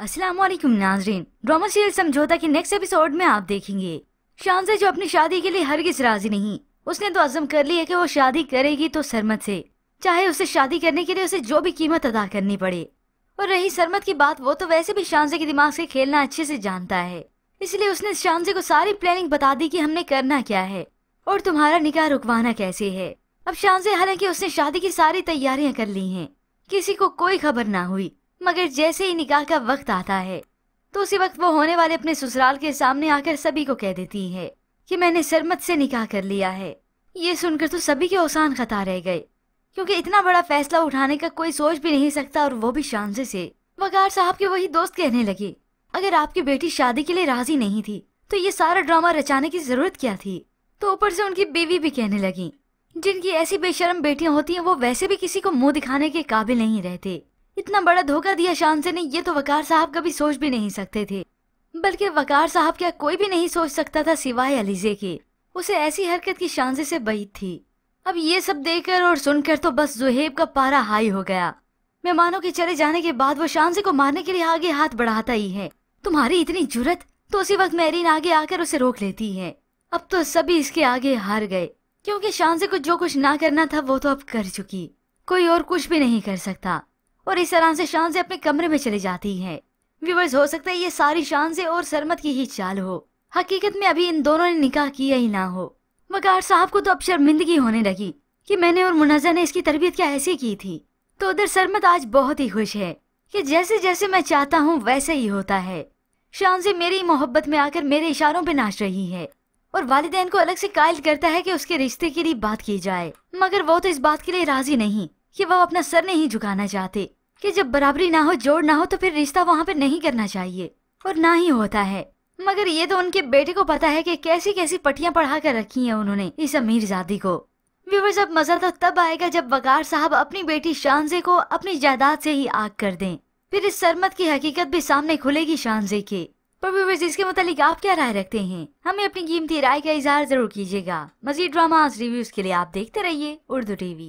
अस्सलाम वालेकुम नाजरीन ड्रामा सीरियल समझौता के नेक्स्ट एपिसोड में आप देखेंगे शान से जो अपनी शादी के लिए हरगिज राजी नहीं उसने तो अजम कर लिया की कि वो शादी करेगी तो सरमत से चाहे उसे शादी करने के लिए उसे जो भी कीमत अदा करनी पड़े और रही सरमत की बात वो तो वैसे भी शानजे के दिमाग से खेलना अच्छे से जानता है इसलिए उसने शानजे को सारी प्लानिंग बता दी कि हमने करना क्या है और तुम्हारा निकाह रुकवाना कैसे है अब शानजे हालांकि उसने शादी की सारी तैयारियां कर ली हैं किसी को कोई खबर ना हुई मगर जैसे ही निकाह का वक्त आता है तो उसी वक्त वो होने वाले अपने ससुराल के सामने आकर सभी को कह देती है कि मैंने सरमत से निकाह कर लिया है ये सुनकर तो सभी के औसान खता रह गए क्योंकि इतना बड़ा फैसला उठाने का कोई सोच भी नहीं सकता और वो भी शान से वकार साहब के वही दोस्त कहने लगे अगर आपकी बेटी शादी के लिए राजी नहीं थी तो ये सारा ड्रामा रचाने की जरूरत क्या थी तो ऊपर से उनकी बीवी भी कहने लगी जिनकी ऐसी बेशरम बेटियां होती हैं वो वैसे भी किसी को मुंह दिखाने के काबिल नहीं रहते इतना बड़ा धोखा दिया शानसे ने ये तो वकार साहब कभी सोच भी नहीं सकते थे बल्कि वकार साहब क्या कोई भी नहीं सोच सकता था सिवाय अलीजे के उसे ऐसी हरकत की शानजे से बहित थी अब ये सब देखकर और सुनकर तो बस जुहेब का पारा हाई हो गया मेहमानों के चले जाने के बाद वो शानसे को मारने के लिए आगे हाथ बढ़ाता ही है तुम्हारी इतनी जुरत तो उसी वक्त मेरीन आगे आकर उसे रोक लेती है अब तो सभी इसके आगे हार गए क्योंकि शानसे को जो कुछ ना करना था वो तो अब कर चुकी कोई और कुछ भी नहीं कर सकता और इस तरह से शान से अपने कमरे में चली जाती है व्यूवर्स हो सकता है ये सारी शान से और सरमत की ही चाल हो हकीकत में अभी इन दोनों ने निकाह किया ही ना हो वकार साहब को तो अब शर्मिंदगी होने लगी कि मैंने और मुनाजा ने इसकी तरबियत क्या ऐसी की थी तो उधर सरमत आज बहुत ही खुश है कि जैसे जैसे मैं चाहता हूँ वैसे ही होता है शान से मेरी मोहब्बत में आकर मेरे इशारों पर नाच रही है और वालदेन को अलग से कायल करता है कि उसके रिश्ते के लिए बात की जाए मगर वो तो इस बात के लिए राजी नहीं कि वो अपना सर नहीं झुकाना चाहते कि जब बराबरी ना हो जोड़ ना हो तो फिर रिश्ता वहाँ पे नहीं करना चाहिए और ना ही होता है मगर ये तो उनके बेटे को पता है कि कैसी कैसी पटियाँ पढ़ा कर रखी हैं उन्होंने इस अमीर जादी को व्यूवर अब मजा तो तब आएगा जब वकार साहब अपनी बेटी शानजे को अपनी जायदाद से ही आग कर दें फिर इस सरमत की हकीकत भी सामने खुलेगी शानजे के पर व्यूवर्स इसके मुतालिक आप क्या राय रखते हैं हमें अपनी कीमती राय का इजहार जरूर कीजिएगा मजीद ड्रामा रिव्यूज के लिए आप देखते रहिए उर्दू टीवी